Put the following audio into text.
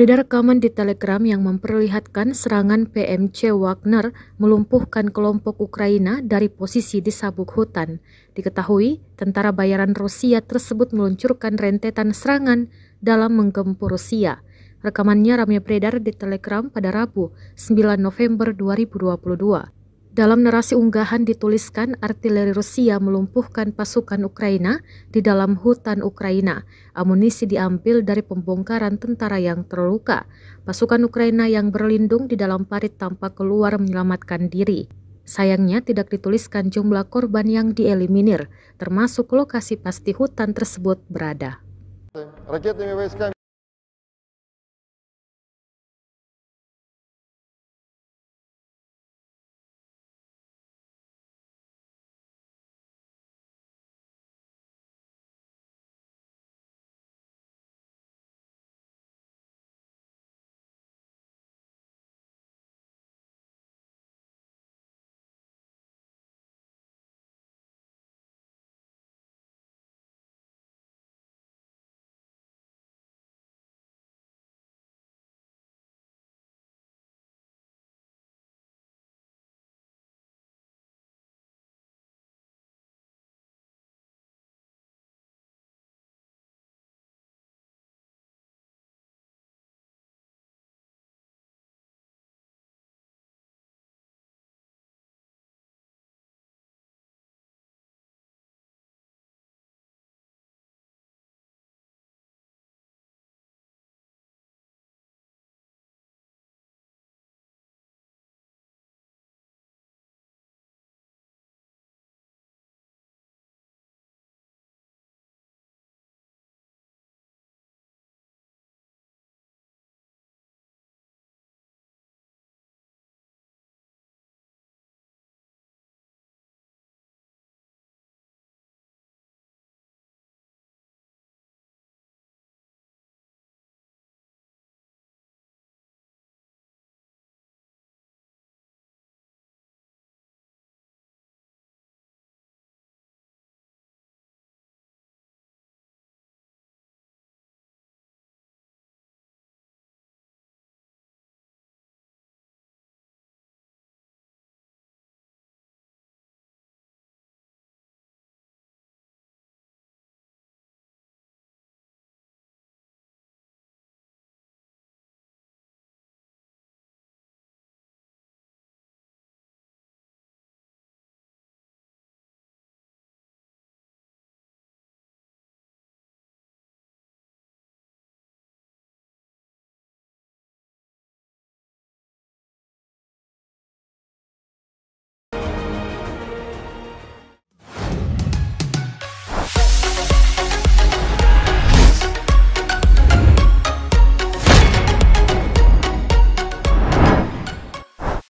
Beredar rekaman di Telegram yang memperlihatkan serangan PMC Wagner melumpuhkan kelompok Ukraina dari posisi di sabuk hutan. Diketahui, tentara bayaran Rusia tersebut meluncurkan rentetan serangan dalam menggempur Rusia. Rekamannya ramai beredar di Telegram pada Rabu, 9 November 2022. Dalam narasi unggahan dituliskan artileri Rusia melumpuhkan pasukan Ukraina di dalam hutan Ukraina. Amunisi diambil dari pembongkaran tentara yang terluka. Pasukan Ukraina yang berlindung di dalam parit tampak keluar menyelamatkan diri. Sayangnya tidak dituliskan jumlah korban yang dieliminir, termasuk lokasi pasti hutan tersebut berada.